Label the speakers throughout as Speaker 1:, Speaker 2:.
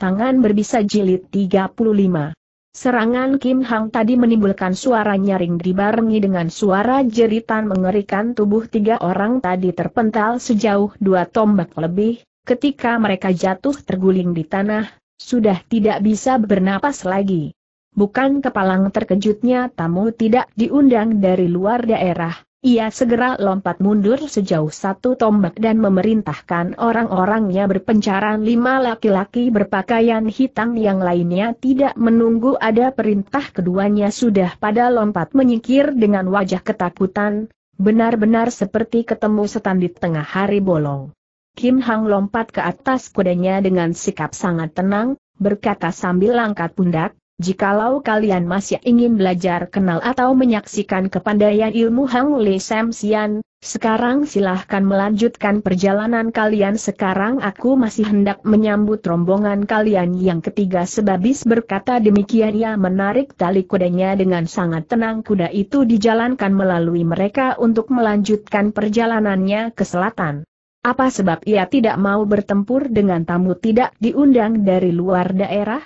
Speaker 1: Tangan berbisa jilid 35. Serangan Kim Hang tadi menimbulkan suara nyaring dibarengi dengan suara jeritan mengerikan tubuh tiga orang tadi terpental sejauh dua tombak lebih, ketika mereka jatuh terguling di tanah, sudah tidak bisa bernapas lagi. Bukan kepalang terkejutnya tamu tidak diundang dari luar daerah, ia segera lompat mundur sejauh satu tombak dan memerintahkan orang-orangnya berpencaran lima laki-laki berpakaian hitam yang lainnya tidak menunggu ada perintah keduanya sudah pada lompat menyingkir dengan wajah ketakutan, benar-benar seperti ketemu setan di tengah hari bolong. Kim Hang lompat ke atas kudanya dengan sikap sangat tenang, berkata sambil angkat pundak, Jikalau kalian masih ingin belajar kenal atau menyaksikan kepandaian ilmu Hang Le Sam Sian, sekarang silahkan melanjutkan perjalanan kalian sekarang aku masih hendak menyambut rombongan kalian yang ketiga sebabis berkata demikian ia menarik tali kudanya dengan sangat tenang kuda itu dijalankan melalui mereka untuk melanjutkan perjalanannya ke selatan. Apa sebab ia tidak mau bertempur dengan tamu tidak diundang dari luar daerah?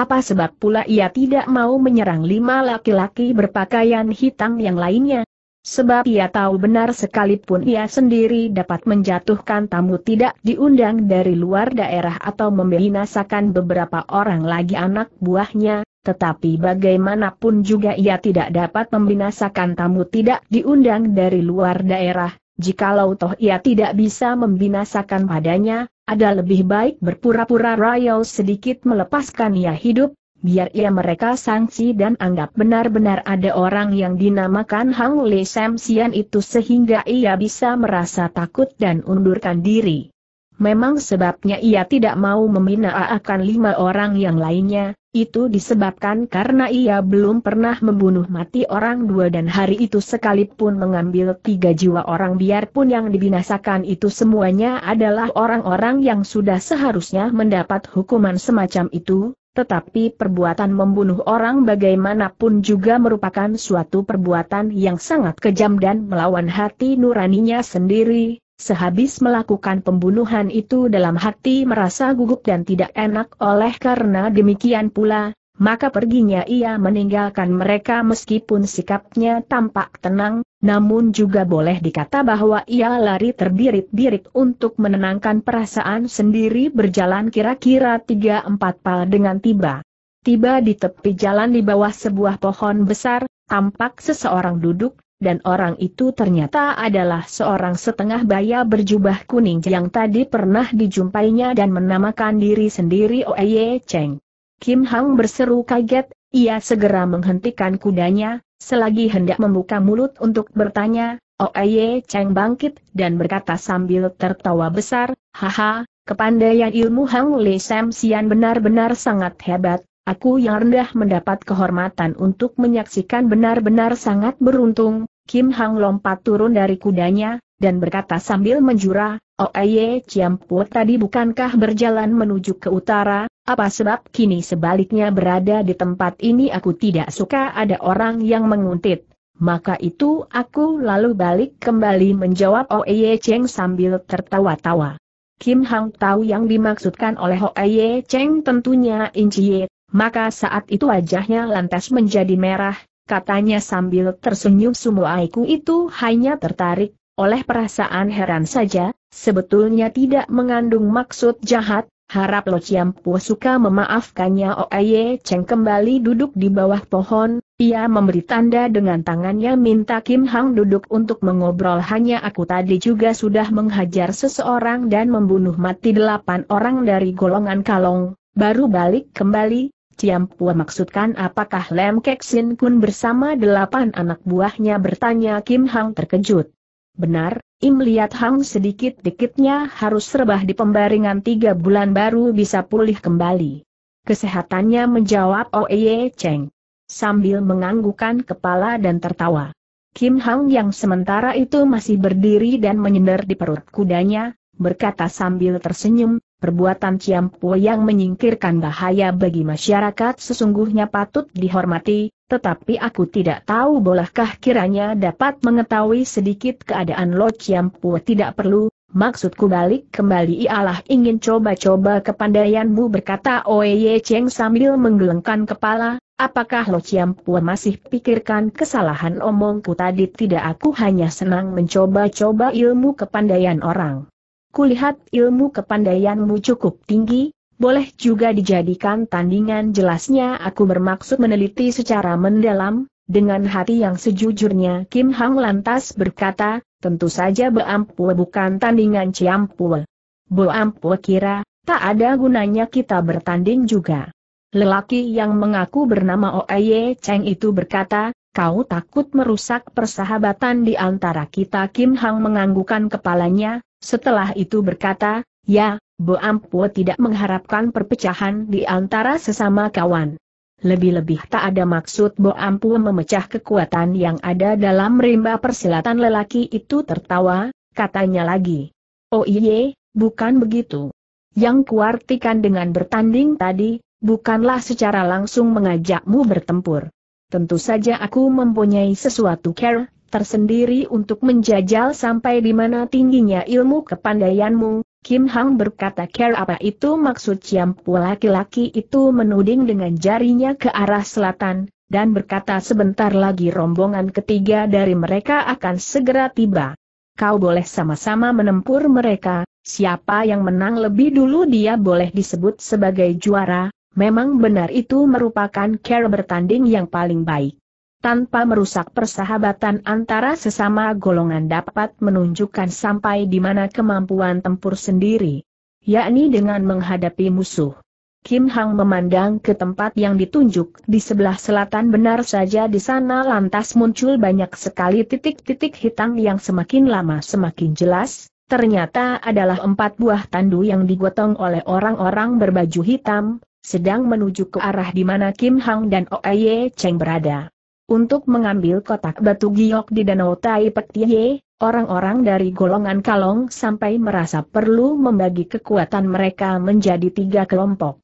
Speaker 1: Apa sebab pula ia tidak mau menyerang lima laki-laki berpakaian hitam yang lainnya? Sebab ia tahu benar sekalipun ia sendiri dapat menjatuhkan tamu tidak diundang dari luar daerah atau membinasakan beberapa orang lagi anak buahnya, tetapi bagaimanapun juga ia tidak dapat membinasakan tamu tidak diundang dari luar daerah, jikalau toh ia tidak bisa membinasakan padanya, ada lebih baik berpura-pura Royal sedikit melepaskan ia hidup, biar ia mereka sangsi dan anggap benar-benar ada orang yang dinamakan Hang Le Sam Sian itu sehingga ia bisa merasa takut dan undurkan diri. Memang sebabnya ia tidak mau meminaakan lima orang yang lainnya, itu disebabkan karena ia belum pernah membunuh mati orang dua dan hari itu sekalipun mengambil tiga jiwa orang biarpun yang dibinasakan itu semuanya adalah orang-orang yang sudah seharusnya mendapat hukuman semacam itu, tetapi perbuatan membunuh orang bagaimanapun juga merupakan suatu perbuatan yang sangat kejam dan melawan hati nuraninya sendiri, Sehabis melakukan pembunuhan itu dalam hati merasa gugup dan tidak enak oleh karena demikian pula, maka perginya ia meninggalkan mereka meskipun sikapnya tampak tenang, namun juga boleh dikata bahwa ia lari terbirit-birit untuk menenangkan perasaan sendiri berjalan kira-kira 3-4 pal dengan tiba. Tiba di tepi jalan di bawah sebuah pohon besar, tampak seseorang duduk, dan orang itu ternyata adalah seorang setengah baya berjubah kuning yang tadi pernah dijumpainya dan menamakan diri sendiri Oye Cheng. Kim Hang berseru kaget, ia segera menghentikan kudanya, selagi hendak membuka mulut untuk bertanya, Oye Cheng bangkit dan berkata sambil tertawa besar, Haha, kepandaian ilmu Hang Le Sam Sian benar-benar sangat hebat, Aku yang rendah mendapat kehormatan untuk menyaksikan benar-benar sangat beruntung, Kim Hang lompat turun dari kudanya, dan berkata sambil menjura, oh, Aye Ciampu tadi bukankah berjalan menuju ke utara, apa sebab kini sebaliknya berada di tempat ini aku tidak suka ada orang yang menguntit. Maka itu aku lalu balik kembali menjawab oh, Aye Cheng sambil tertawa-tawa. Kim Hang tahu yang dimaksudkan oleh oh, Aye Cheng tentunya Inciye maka saat itu wajahnya lantas menjadi merah, katanya sambil tersenyum Semua aku itu hanya tertarik, oleh perasaan heran saja, sebetulnya tidak mengandung maksud jahat, harap Lo Ciampu suka memaafkannya oaye ceng kembali duduk di bawah pohon, ia memberi tanda dengan tangannya minta Kim Hang duduk untuk mengobrol hanya aku tadi juga sudah menghajar seseorang dan membunuh mati delapan orang dari golongan kalong, baru balik kembali, Ciampua maksudkan apakah Lem Kek Sin Kun bersama delapan anak buahnya bertanya Kim Hang terkejut. Benar, Im lihat Hang sedikit-dikitnya harus rebah di pembaringan tiga bulan baru bisa pulih kembali. Kesehatannya menjawab Oye oh Cheng. Sambil menganggukan kepala dan tertawa. Kim Hang yang sementara itu masih berdiri dan menyender di perut kudanya, berkata sambil tersenyum, perbuatan Ciampo yang menyingkirkan bahaya bagi masyarakat sesungguhnya patut dihormati, tetapi aku tidak tahu bolehkah kiranya dapat mengetahui sedikit keadaan Lo Ciampo tidak perlu, maksudku balik kembali ialah ingin coba-coba kepandaianmu berkata Oye Cheng sambil menggelengkan kepala, apakah Lo Ciampo masih pikirkan kesalahan omongku tadi tidak aku hanya senang mencoba-coba ilmu kepandaian orang. Kulihat ilmu kepandaianmu cukup tinggi, boleh juga dijadikan tandingan jelasnya aku bermaksud meneliti secara mendalam, dengan hati yang sejujurnya Kim Hang lantas berkata, tentu saja Beampue bukan tandingan Ciampue. Beampue kira, tak ada gunanya kita bertanding juga. Lelaki yang mengaku bernama Oeye Cheng itu berkata, kau takut merusak persahabatan di antara kita Kim Hang menganggukan kepalanya, setelah itu berkata, ya, Bo Ampuo tidak mengharapkan perpecahan di antara sesama kawan. Lebih-lebih tak ada maksud Bo Ampu memecah kekuatan yang ada dalam rimba persilatan lelaki itu tertawa, katanya lagi. Oh iye, bukan begitu. Yang kuartikan dengan bertanding tadi, bukanlah secara langsung mengajakmu bertempur tentu saja aku mempunyai sesuatu care tersendiri untuk menjajal sampai di mana tingginya ilmu kepandaianmu. Kim Hang berkata care apa itu maksud Ciampu laki-laki itu menuding dengan jarinya ke arah selatan, dan berkata sebentar lagi rombongan ketiga dari mereka akan segera tiba. Kau boleh sama-sama menempur mereka, siapa yang menang lebih dulu dia boleh disebut sebagai juara, Memang benar itu merupakan cara bertanding yang paling baik. Tanpa merusak persahabatan antara sesama golongan dapat menunjukkan sampai di mana kemampuan tempur sendiri, yakni dengan menghadapi musuh. Kim Hang memandang ke tempat yang ditunjuk di sebelah selatan benar saja di sana lantas muncul banyak sekali titik-titik hitam yang semakin lama semakin jelas, ternyata adalah empat buah tandu yang digotong oleh orang-orang berbaju hitam, sedang menuju ke arah di mana Kim Hang dan Oye Cheng berada. Untuk mengambil kotak batu giok di Danau Tai Petie, orang-orang dari golongan Kalong sampai merasa perlu membagi kekuatan mereka menjadi tiga kelompok.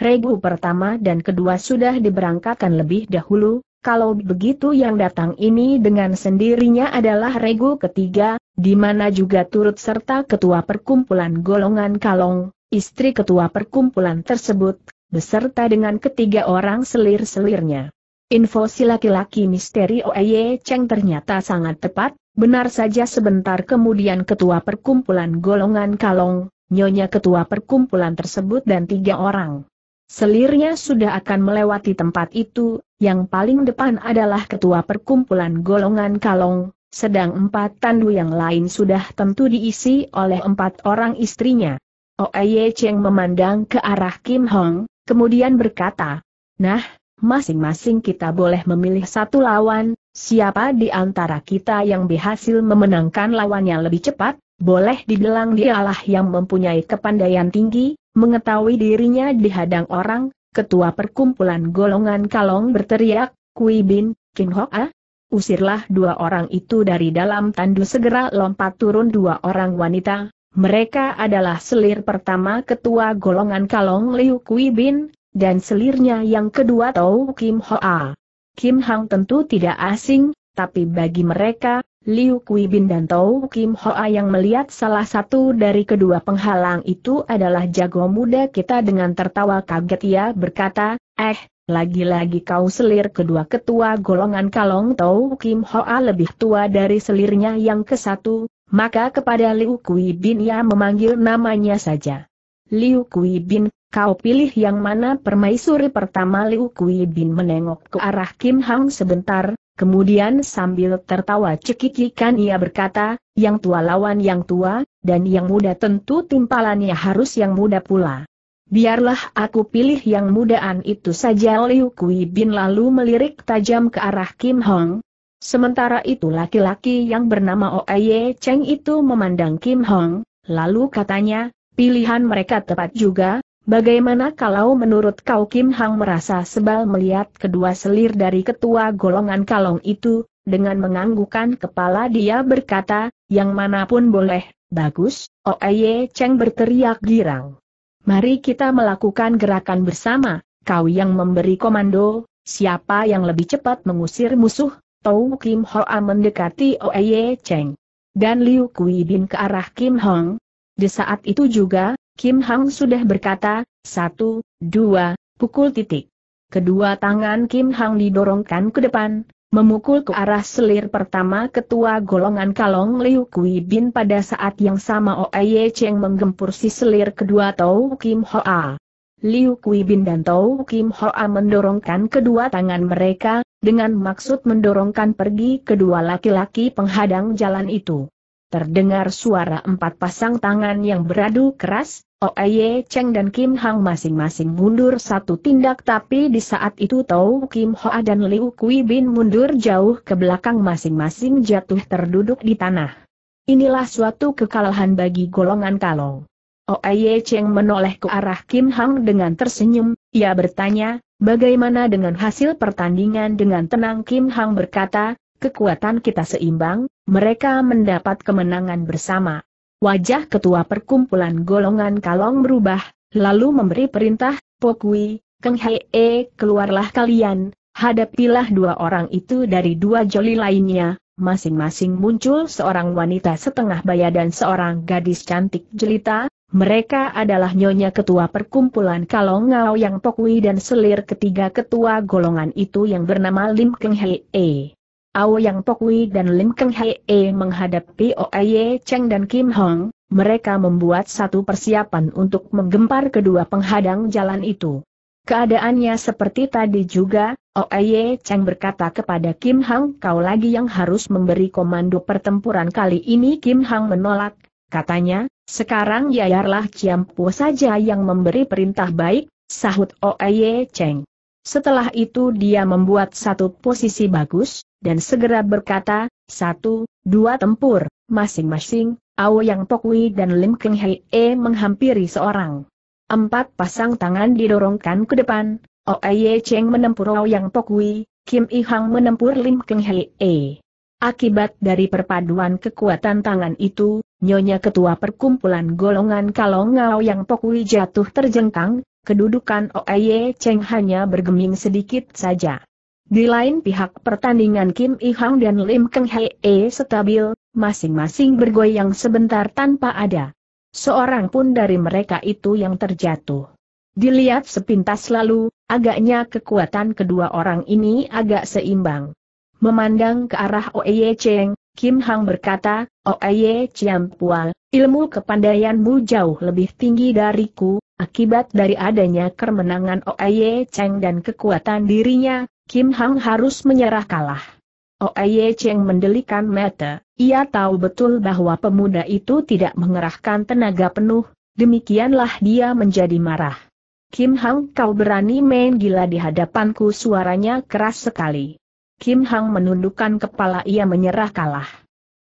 Speaker 1: Regu pertama dan kedua sudah diberangkatkan lebih dahulu, kalau begitu yang datang ini dengan sendirinya adalah regu ketiga, di mana juga turut serta ketua perkumpulan golongan Kalong, istri ketua perkumpulan tersebut, beserta dengan ketiga orang selir-selirnya. Info si laki-laki misteri Oye Cheng ternyata sangat tepat, benar saja sebentar kemudian ketua perkumpulan golongan kalong, nyonya ketua perkumpulan tersebut dan tiga orang. Selirnya sudah akan melewati tempat itu, yang paling depan adalah ketua perkumpulan golongan kalong, sedang empat tandu yang lain sudah tentu diisi oleh empat orang istrinya. Oye Cheng memandang ke arah Kim Hong, Kemudian berkata, Nah, masing-masing kita boleh memilih satu lawan, siapa di antara kita yang berhasil memenangkan lawannya lebih cepat, boleh dibilang dialah yang mempunyai kepandaian tinggi, mengetahui dirinya dihadang orang, ketua perkumpulan golongan kalong berteriak, Kui Bin, Ho A, usirlah dua orang itu dari dalam tandu segera lompat turun dua orang wanita, mereka adalah selir pertama ketua golongan Kalong Liu Kui Bin, dan selirnya yang kedua Tau Kim Hoa. Kim Hang tentu tidak asing, tapi bagi mereka, Liu Kui Bin dan Tau Kim Hoa yang melihat salah satu dari kedua penghalang itu adalah jago muda kita dengan tertawa kaget ia berkata, eh, lagi-lagi kau selir kedua ketua golongan kalong Tau Kim Hoa lebih tua dari selirnya yang ke satu, maka kepada Liu Kui Bin ia memanggil namanya saja. Liu Kui Bin, kau pilih yang mana permaisuri pertama Liu Kui Bin menengok ke arah Kim Hang sebentar, kemudian sambil tertawa cekikikan ia berkata, yang tua lawan yang tua, dan yang muda tentu timpalannya harus yang muda pula. Biarlah aku pilih yang mudaan itu saja Liu Kui Bin lalu melirik tajam ke arah Kim Hong, Sementara itu laki-laki yang bernama Oye Cheng itu memandang Kim Hong, lalu katanya, pilihan mereka tepat juga, bagaimana kalau menurut kau Kim Hong merasa sebal melihat kedua selir dari ketua golongan kalong itu, dengan menganggukkan kepala dia berkata, yang manapun boleh, bagus, Oye Cheng berteriak girang. Mari kita melakukan gerakan bersama, kau yang memberi komando, siapa yang lebih cepat mengusir musuh, Tau Kim Hoa mendekati Oeye Cheng. Dan Liu Kui Bin ke arah Kim Hong. Di saat itu juga, Kim Hong sudah berkata, satu, dua, pukul titik. Kedua tangan Kim Hong didorongkan ke depan, memukul ke arah selir pertama ketua golongan kalong Liu Kui Bin pada saat yang sama Oeye Cheng menggempur si selir kedua Tau Kim Hoa. Liu Kui Bin dan Tau Kim Hoa mendorongkan kedua tangan mereka, dengan maksud mendorongkan pergi kedua laki-laki penghadang jalan itu. Terdengar suara empat pasang tangan yang beradu keras, Oye oh Cheng dan Kim Hang masing-masing mundur satu tindak tapi di saat itu Tau Kim Hoa dan Liu Kui Bin mundur jauh ke belakang masing-masing jatuh terduduk di tanah. Inilah suatu kekalahan bagi golongan kalong. Oye oh Cheng menoleh ke arah Kim Hang dengan tersenyum, ia bertanya, Bagaimana dengan hasil pertandingan dengan tenang Kim Hang berkata, kekuatan kita seimbang, mereka mendapat kemenangan bersama. Wajah ketua perkumpulan golongan kalong berubah, lalu memberi perintah, Pokui, Keng Hei, e, keluarlah kalian, hadapilah dua orang itu dari dua joli lainnya, masing-masing muncul seorang wanita setengah baya dan seorang gadis cantik jelita, mereka adalah Nyonya Ketua Perkumpulan Kalongau yang Pokwi dan selir ketiga ketua golongan itu yang bernama Lim Keng E. Ao Yang Pokwi dan Lim Keng E menghadapi Oye Cheng dan Kim Hong, mereka membuat satu persiapan untuk menggempar kedua penghadang jalan itu. Keadaannya seperti tadi juga, Oye Cheng berkata kepada Kim Hong kau lagi yang harus memberi komando pertempuran kali ini Kim Hong menolak, katanya, sekarang yayarlah Ciampu saja yang memberi perintah baik, sahut Oeye Cheng. Setelah itu dia membuat satu posisi bagus, dan segera berkata, satu, dua tempur, masing-masing, Ao Yang Pokwi dan Lim Keng Hei E menghampiri seorang. Empat pasang tangan didorongkan ke depan, Oeye Cheng menempur Ao Yang Pokwi, Kim I Hang menempur Lim Keng Hei E. Akibat dari perpaduan kekuatan tangan itu, Nyonya Ketua Perkumpulan Golongan Kalongau yang pokui jatuh terjengkang, kedudukan Oeye Cheng hanya bergeming sedikit saja. Di lain pihak pertandingan Kim I dan Lim Keng Hee stabil, masing-masing bergoyang sebentar tanpa ada. Seorang pun dari mereka itu yang terjatuh. Dilihat sepintas lalu, agaknya kekuatan kedua orang ini agak seimbang. Memandang ke arah Oeye Cheng, Kim Hang berkata, Oeye Pua, ilmu kepandaianmu jauh lebih tinggi dariku, akibat dari adanya kemenangan Oeye Cheng dan kekuatan dirinya, Kim Hang harus menyerah kalah. Oeye Cheng mendelikan mata, ia tahu betul bahwa pemuda itu tidak mengerahkan tenaga penuh, demikianlah dia menjadi marah. Kim Hang kau berani main gila di hadapanku suaranya keras sekali. Kim Hang menundukkan kepala ia menyerah kalah.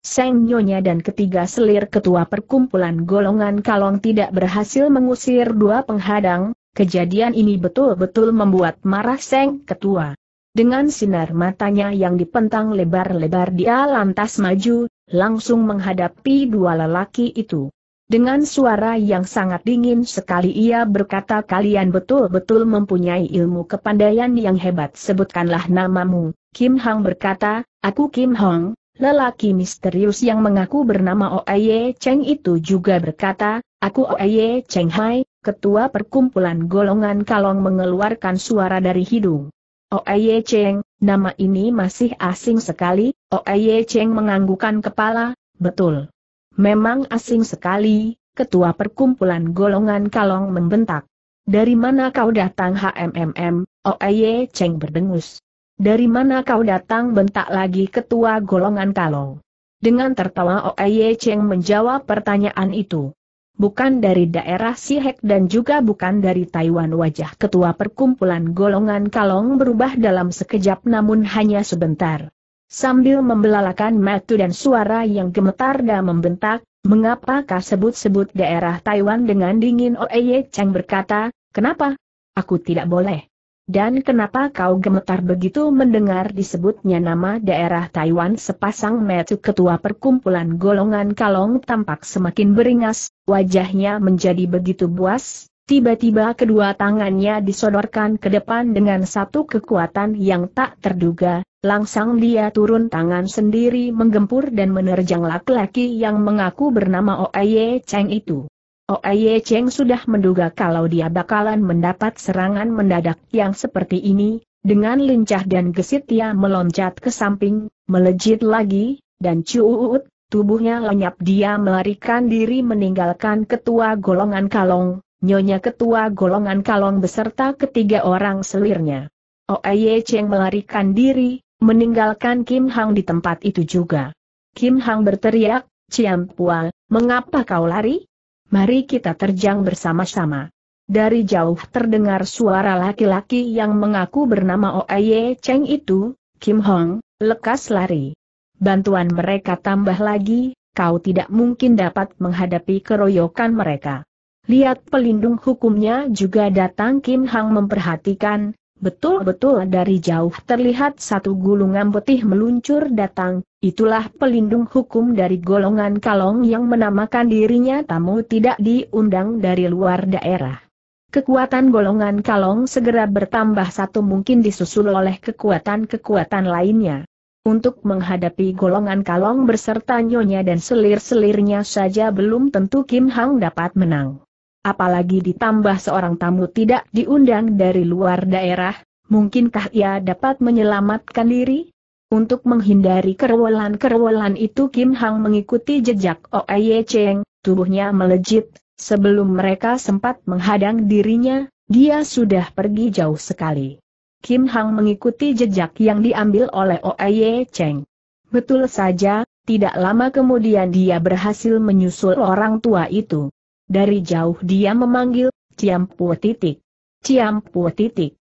Speaker 1: Seng Nyonya dan ketiga selir ketua perkumpulan golongan kalong tidak berhasil mengusir dua penghadang, kejadian ini betul-betul membuat marah Seng Ketua. Dengan sinar matanya yang dipentang lebar-lebar dia lantas maju, langsung menghadapi dua lelaki itu. Dengan suara yang sangat dingin sekali ia berkata kalian betul-betul mempunyai ilmu kepandaian yang hebat sebutkanlah namamu. Kim Hang berkata, aku Kim Hong, lelaki misterius yang mengaku bernama Oye Cheng itu juga berkata, aku Oye Cheng Hai, ketua perkumpulan golongan kalong mengeluarkan suara dari hidung. Oye Cheng, nama ini masih asing sekali, Oye Cheng menganggukan kepala, betul. Memang asing sekali, ketua perkumpulan golongan kalong membentak. Dari mana kau datang HMMM, Oye Cheng berdengus. Dari mana kau datang bentak lagi ketua golongan kalong? Dengan tertawa Oye Cheng menjawab pertanyaan itu. Bukan dari daerah Sihek dan juga bukan dari Taiwan wajah ketua perkumpulan golongan kalong berubah dalam sekejap namun hanya sebentar. Sambil membelalakan matu dan suara yang gemetar dan membentak, mengapakah sebut-sebut daerah Taiwan dengan dingin Oye Cheng berkata, kenapa? Aku tidak boleh. Dan kenapa kau gemetar begitu mendengar disebutnya nama daerah Taiwan sepasang metu ketua perkumpulan golongan kalong tampak semakin beringas, wajahnya menjadi begitu buas, tiba-tiba kedua tangannya disodorkan ke depan dengan satu kekuatan yang tak terduga, langsung dia turun tangan sendiri menggempur dan menerjang laki-laki yang mengaku bernama Oye Cheng itu. Oye oh, Cheng sudah menduga kalau dia bakalan mendapat serangan mendadak yang seperti ini, dengan lincah dan gesit dia meloncat ke samping, melejit lagi, dan cuut, tubuhnya lenyap dia melarikan diri meninggalkan ketua golongan kalong, nyonya ketua golongan kalong beserta ketiga orang selirnya. Oye oh, Cheng melarikan diri, meninggalkan Kim Hang di tempat itu juga. Kim Hang berteriak, Ciam Pua, mengapa kau lari? Mari kita terjang bersama-sama. Dari jauh terdengar suara laki-laki yang mengaku bernama Oye Cheng itu, Kim Hong, lekas lari. Bantuan mereka tambah lagi, kau tidak mungkin dapat menghadapi keroyokan mereka. Lihat pelindung hukumnya juga datang Kim Hang memperhatikan, betul-betul dari jauh terlihat satu gulungan putih meluncur datang, Itulah pelindung hukum dari golongan kalong yang menamakan dirinya tamu tidak diundang dari luar daerah. Kekuatan golongan kalong segera bertambah satu mungkin disusul oleh kekuatan-kekuatan lainnya. Untuk menghadapi golongan kalong berserta nyonya dan selir-selirnya saja belum tentu Kim Hang dapat menang. Apalagi ditambah seorang tamu tidak diundang dari luar daerah, mungkinkah ia dapat menyelamatkan diri? Untuk menghindari kerewelan-kerewelan itu Kim Hang mengikuti jejak Oye Cheng, tubuhnya melejit, sebelum mereka sempat menghadang dirinya, dia sudah pergi jauh sekali. Kim Hang mengikuti jejak yang diambil oleh Oye Cheng. Betul saja, tidak lama kemudian dia berhasil menyusul orang tua itu. Dari jauh dia memanggil, Ciampu titik. Ciampu titik.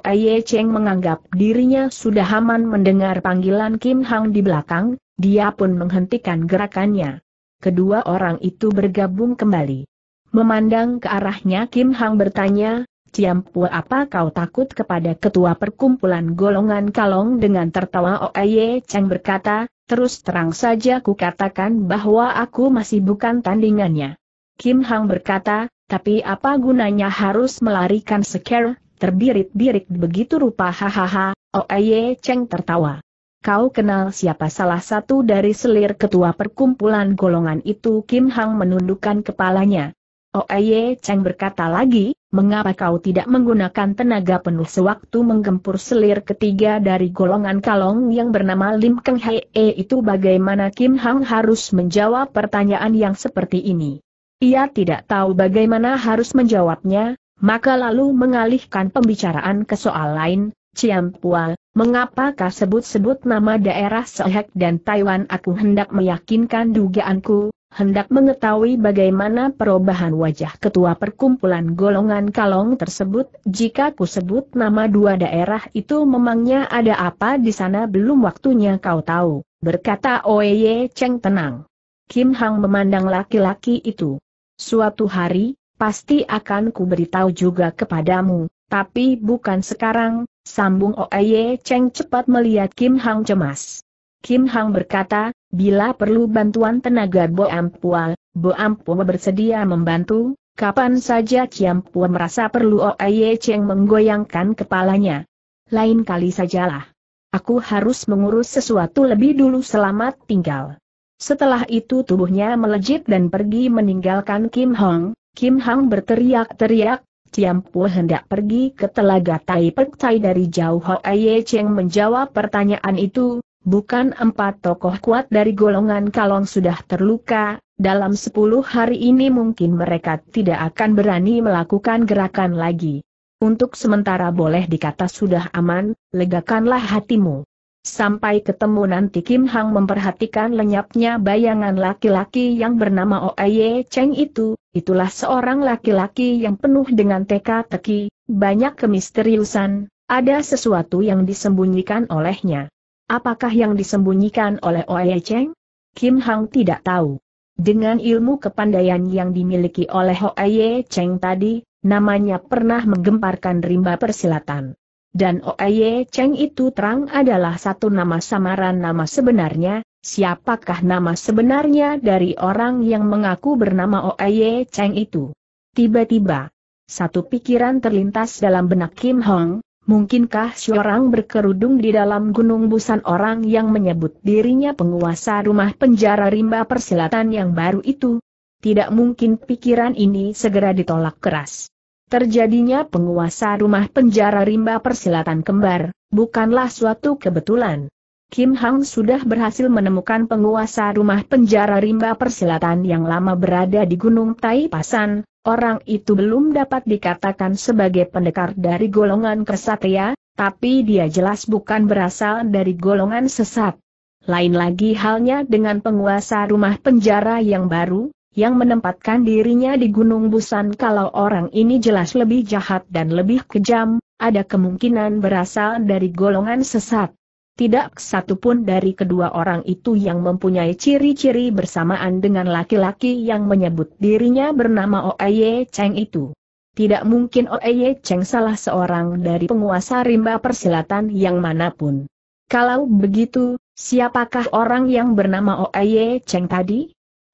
Speaker 1: Oye oh, Cheng menganggap dirinya sudah aman mendengar panggilan Kim Hang di belakang, dia pun menghentikan gerakannya. Kedua orang itu bergabung kembali. Memandang ke arahnya Kim Hang bertanya, Ciampua apa kau takut kepada ketua perkumpulan golongan kalong dengan tertawa Oye oh, Cheng berkata, terus terang saja katakan bahwa aku masih bukan tandingannya. Kim Hang berkata, tapi apa gunanya harus melarikan seker, terbirit-birit begitu rupa hahaha, Oeye oh, Cheng tertawa. Kau kenal siapa salah satu dari selir ketua perkumpulan golongan itu Kim Hang menundukkan kepalanya. Oeye oh, Cheng berkata lagi, mengapa kau tidak menggunakan tenaga penuh sewaktu menggempur selir ketiga dari golongan kalong yang bernama Lim Keng Hei eh, itu bagaimana Kim Hang harus menjawab pertanyaan yang seperti ini. Ia tidak tahu bagaimana harus menjawabnya, maka lalu mengalihkan pembicaraan ke soal lain, Pua, mengapakah sebut-sebut nama daerah Sehek dan Taiwan aku hendak meyakinkan dugaanku, hendak mengetahui bagaimana perubahan wajah ketua perkumpulan golongan kalong tersebut jika ku sebut nama dua daerah itu memangnya ada apa di sana belum waktunya kau tahu, berkata Oeye Cheng tenang. Kim Hang memandang laki-laki itu. Suatu hari, pasti akan kuberitahu juga kepadamu, tapi bukan sekarang, sambung Oeye Cheng cepat melihat Kim Hang cemas. Kim Hang berkata, bila perlu bantuan tenaga Bo Ampua, Bo Ampua bersedia membantu, kapan saja Kim Pua merasa perlu Oeye Cheng menggoyangkan kepalanya. Lain kali sajalah. Aku harus mengurus sesuatu lebih dulu selamat tinggal. Setelah itu tubuhnya melejit dan pergi meninggalkan Kim Hong, Kim Hang berteriak-teriak, Ciampu hendak pergi ke telaga Tai Pek Tai dari jauh Aie Cheng menjawab pertanyaan itu, bukan empat tokoh kuat dari golongan kalong sudah terluka, dalam sepuluh hari ini mungkin mereka tidak akan berani melakukan gerakan lagi. Untuk sementara boleh dikata sudah aman, legakanlah hatimu. Sampai ketemu nanti Kim Hang memperhatikan lenyapnya bayangan laki-laki yang bernama Oye Cheng itu, itulah seorang laki-laki yang penuh dengan teka-teki, banyak kemisteriusan, ada sesuatu yang disembunyikan olehnya. Apakah yang disembunyikan oleh Oye Cheng? Kim Hang tidak tahu. Dengan ilmu kepandaian yang dimiliki oleh Oye Cheng tadi, namanya pernah menggemparkan rimba persilatan. Dan Oye Cheng itu terang adalah satu nama samaran nama sebenarnya, siapakah nama sebenarnya dari orang yang mengaku bernama Oye Cheng itu. Tiba-tiba, satu pikiran terlintas dalam benak Kim Hong, mungkinkah seorang berkerudung di dalam gunung busan orang yang menyebut dirinya penguasa rumah penjara rimba persilatan yang baru itu? Tidak mungkin pikiran ini segera ditolak keras. Terjadinya penguasa rumah penjara rimba persilatan kembar, bukanlah suatu kebetulan. Kim Hang sudah berhasil menemukan penguasa rumah penjara rimba persilatan yang lama berada di Gunung Tai Pasan, orang itu belum dapat dikatakan sebagai pendekar dari golongan kesatria, tapi dia jelas bukan berasal dari golongan sesat. Lain lagi halnya dengan penguasa rumah penjara yang baru, yang menempatkan dirinya di Gunung Busan kalau orang ini jelas lebih jahat dan lebih kejam, ada kemungkinan berasal dari golongan sesat. Tidak satu pun dari kedua orang itu yang mempunyai ciri-ciri bersamaan dengan laki-laki yang menyebut dirinya bernama Oeye Cheng itu. Tidak mungkin Oeye Cheng salah seorang dari penguasa rimba persilatan yang manapun. Kalau begitu, siapakah orang yang bernama Oeye Cheng tadi?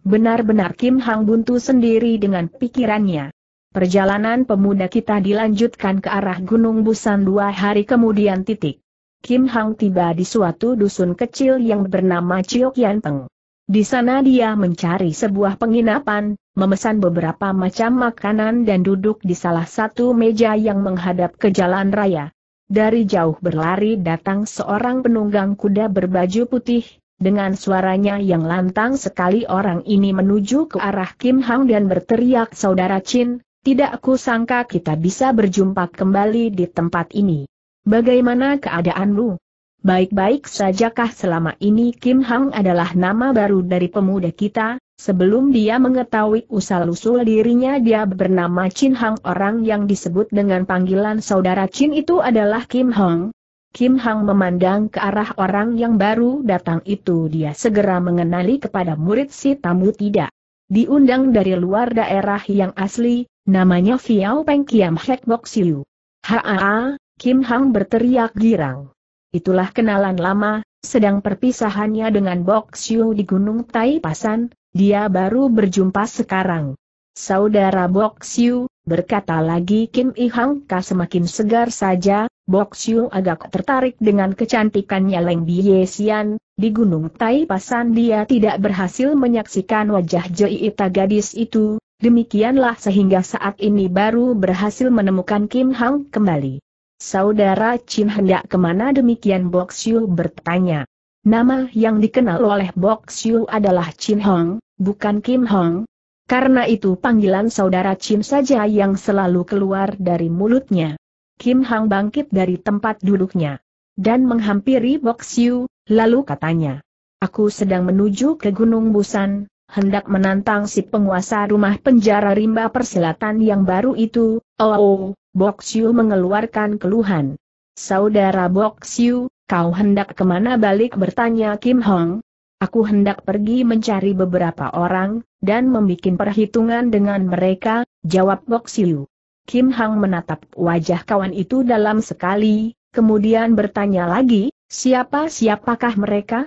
Speaker 1: Benar-benar Kim Hang buntu sendiri dengan pikirannya. Perjalanan pemuda kita dilanjutkan ke arah Gunung Busan dua hari kemudian titik. Kim Hang tiba di suatu dusun kecil yang bernama Chiok Yanteng. Di sana dia mencari sebuah penginapan, memesan beberapa macam makanan dan duduk di salah satu meja yang menghadap ke jalan raya. Dari jauh berlari datang seorang penunggang kuda berbaju putih, dengan suaranya yang lantang sekali orang ini menuju ke arah Kim Hang dan berteriak Saudara Chin, tidak sangka kita bisa berjumpa kembali di tempat ini. Bagaimana keadaanmu? Baik-baik sajakah selama ini Kim Hang adalah nama baru dari pemuda kita, sebelum dia mengetahui usal-usul dirinya dia bernama Chin Hang orang yang disebut dengan panggilan saudara Chin itu adalah Kim Hang, Kim Hang memandang ke arah orang yang baru datang itu dia segera mengenali kepada murid si tamu tidak. Diundang dari luar daerah yang asli, namanya Fiao Peng Kiam Hek Bok Siu. Haa, Kim Hang berteriak girang. Itulah kenalan lama, sedang perpisahannya dengan Bok Siu di Gunung Tai Pasan, dia baru berjumpa sekarang. Saudara Bok Siu, berkata lagi Kim Ihang semakin segar saja, Bok Siu agak tertarik dengan kecantikannya Leng Bie Xian, di Gunung Tai Pasan dia tidak berhasil menyaksikan wajah Jeita gadis itu, demikianlah sehingga saat ini baru berhasil menemukan Kim Hang kembali. Saudara Chin hendak kemana demikian Bok Siu bertanya. Nama yang dikenal oleh Bok Siu adalah Chin Hong, bukan Kim Hong. Karena itu panggilan saudara Chin saja yang selalu keluar dari mulutnya. Kim Hang bangkit dari tempat duduknya. Dan menghampiri Box Yu, lalu katanya. Aku sedang menuju ke Gunung Busan, hendak menantang si penguasa rumah penjara rimba persilatan yang baru itu. Oh, oh Box Yu mengeluarkan keluhan. Saudara Box Yu, kau hendak kemana balik bertanya Kim Hong? Aku hendak pergi mencari beberapa orang, dan membuat perhitungan dengan mereka, jawab Box Yu. Kim Hang menatap wajah kawan itu dalam sekali, kemudian bertanya lagi, siapa-siapakah mereka?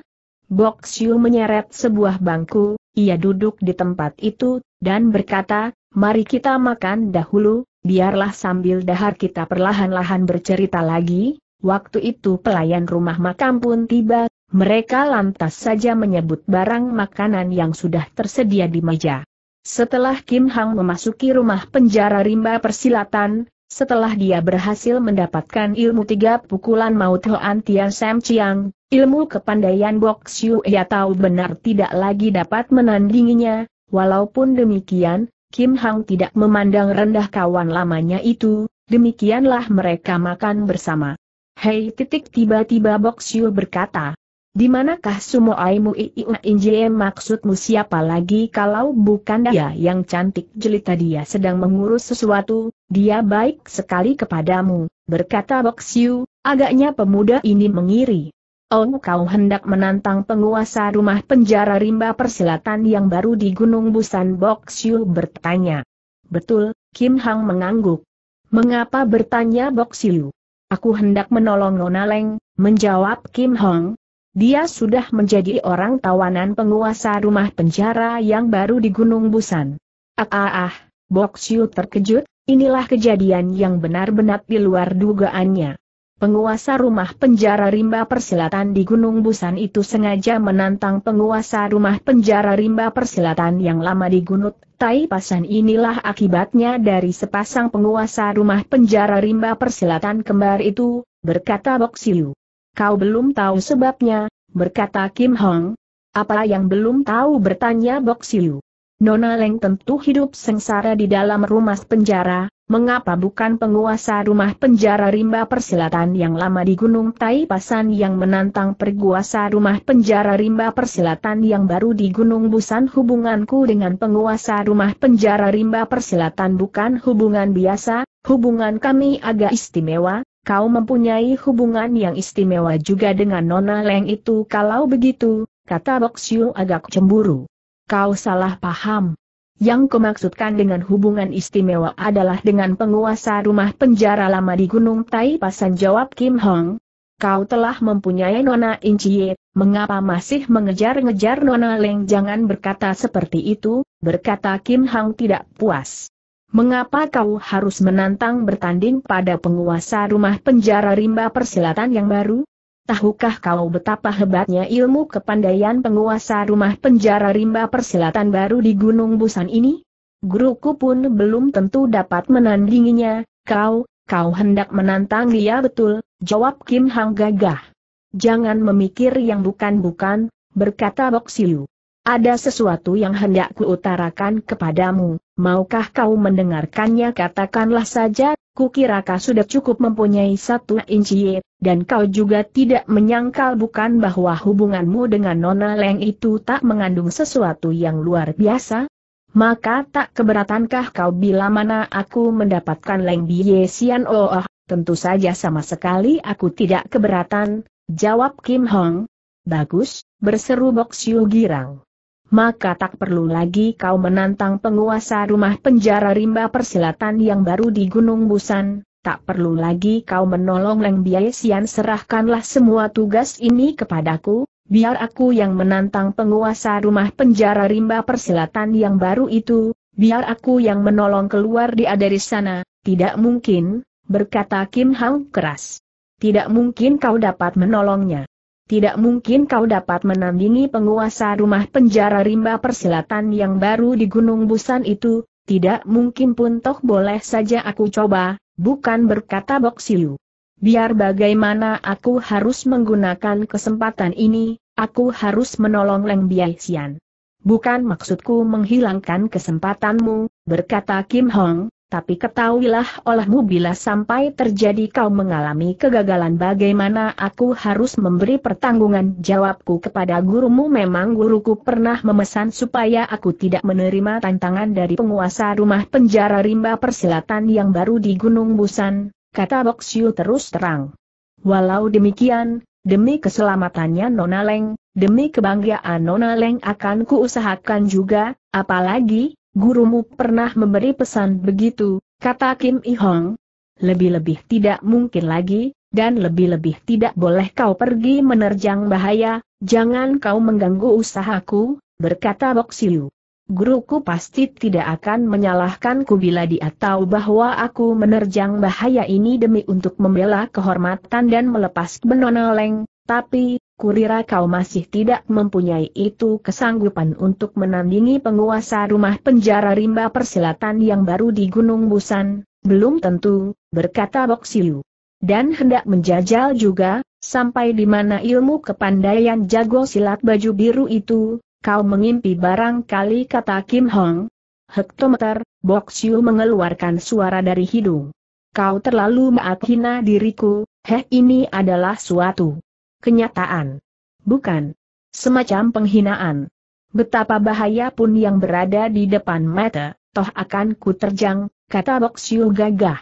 Speaker 1: Bok Siu menyeret sebuah bangku, ia duduk di tempat itu, dan berkata, mari kita makan dahulu, biarlah sambil dahar kita perlahan-lahan bercerita lagi. Waktu itu pelayan rumah makam pun tiba, mereka lantas saja menyebut barang makanan yang sudah tersedia di meja. Setelah Kim Hang memasuki rumah penjara rimba persilatan, setelah dia berhasil mendapatkan ilmu tiga pukulan maut Hoan Tian Sam Chiang, ilmu kepandaian Bok Xiu ia tahu benar tidak lagi dapat menandinginya, walaupun demikian, Kim Hang tidak memandang rendah kawan lamanya itu, demikianlah mereka makan bersama. Hei titik tiba-tiba Bok Xiu berkata, di manakah Sumo Aimu Iiuna Injie maksudmu siapa lagi kalau bukan dia yang cantik jelita dia sedang mengurus sesuatu, dia baik sekali kepadamu, berkata Boxiu, agaknya pemuda ini mengiri. Oh kau hendak menantang penguasa rumah penjara rimba persilatan yang baru di Gunung Busan Boxiu bertanya. Betul, Kim Hang mengangguk. Mengapa bertanya Boxiu? Aku hendak menolong Nona Leng, menjawab Kim Hong, dia sudah menjadi orang tawanan penguasa rumah penjara yang baru di Gunung Busan. Ah ah ah, Siu terkejut, inilah kejadian yang benar-benar di luar dugaannya. Penguasa rumah penjara rimba persilatan di Gunung Busan itu sengaja menantang penguasa rumah penjara rimba persilatan yang lama di Gunut Tai Pasan inilah akibatnya dari sepasang penguasa rumah penjara rimba persilatan kembar itu, berkata Siu. Kau belum tahu sebabnya, berkata Kim Hong. Apa yang belum tahu bertanya Bok Siu. Nona Leng tentu hidup sengsara di dalam rumah penjara, mengapa bukan penguasa rumah penjara rimba persilatan yang lama di Gunung Tai Pasan yang menantang penguasa rumah penjara rimba persilatan yang baru di Gunung Busan hubunganku dengan penguasa rumah penjara rimba persilatan bukan hubungan biasa, hubungan kami agak istimewa, Kau mempunyai hubungan yang istimewa juga dengan Nona Leng itu kalau begitu, kata Bok Siu agak cemburu. Kau salah paham. Yang kumaksudkan dengan hubungan istimewa adalah dengan penguasa rumah penjara lama di Gunung Tai Pasan jawab Kim Hong. Kau telah mempunyai Nona Incie, mengapa masih mengejar-ngejar Nona Leng jangan berkata seperti itu, berkata Kim Hong tidak puas. Mengapa kau harus menantang bertanding pada penguasa rumah penjara rimba persilatan yang baru? Tahukah kau betapa hebatnya ilmu kepandaian penguasa rumah penjara rimba persilatan baru di Gunung Busan ini? Guruku pun belum tentu dapat menandinginya, kau, kau hendak menantang dia betul, jawab Kim Hang gagah. Jangan memikir yang bukan-bukan, berkata Bok Boksiu. Ada sesuatu yang hendak kuutarakan kepadamu, maukah kau mendengarkannya katakanlah saja, kukira kau sudah cukup mempunyai satu inci, dan kau juga tidak menyangkal bukan bahwa hubunganmu dengan Nona Leng itu tak mengandung sesuatu yang luar biasa? Maka tak keberatankah kau bila mana aku mendapatkan Leng Bie Sian oh, oh, tentu saja sama sekali aku tidak keberatan, jawab Kim Hong. Bagus, berseru Bok Siu Girang maka tak perlu lagi kau menantang penguasa rumah penjara rimba persilatan yang baru di Gunung Busan, tak perlu lagi kau menolong Leng Biai Sian serahkanlah semua tugas ini kepadaku, biar aku yang menantang penguasa rumah penjara rimba persilatan yang baru itu, biar aku yang menolong keluar dia dari sana, tidak mungkin, berkata Kim Hang keras. Tidak mungkin kau dapat menolongnya tidak mungkin kau dapat menandingi penguasa rumah penjara rimba persilatan yang baru di Gunung Busan itu, tidak mungkin pun toh boleh saja aku coba, bukan berkata Boksiu. Biar bagaimana aku harus menggunakan kesempatan ini, aku harus menolong Leng Biaisian. Bukan maksudku menghilangkan kesempatanmu, berkata Kim Hong, tapi ketahuilah olehmu bila sampai terjadi kau mengalami kegagalan bagaimana aku harus memberi pertanggungan jawabku kepada gurumu memang guruku pernah memesan supaya aku tidak menerima tantangan dari penguasa rumah penjara rimba persilatan yang baru di Gunung Busan, kata Boksyu terus terang. Walau demikian, demi keselamatannya Nona Leng, demi kebanggaan Nona Leng akan kuusahakan juga, apalagi, gurumu pernah memberi pesan begitu, kata Kim I Hong. Lebih-lebih tidak mungkin lagi, dan lebih-lebih tidak boleh kau pergi menerjang bahaya, jangan kau mengganggu usahaku, berkata Bok Siu. Guruku pasti tidak akan menyalahkanku bila dia tahu bahwa aku menerjang bahaya ini demi untuk membela kehormatan dan melepas benonoleng, tapi, Kurira kau masih tidak mempunyai itu kesanggupan untuk menandingi penguasa rumah penjara rimba persilatan yang baru di Gunung Busan, belum tentu, berkata Boksiu. Dan hendak menjajal juga, sampai di mana ilmu kepandaian jago silat baju biru itu, kau mengimpi barangkali kata Kim Hong. Hektometer, Boksiu mengeluarkan suara dari hidung. Kau terlalu hina diriku, heh ini adalah suatu kenyataan. Bukan semacam penghinaan. Betapa bahaya pun yang berada di depan mata, toh akan ku terjang, kata Boksiu gagah.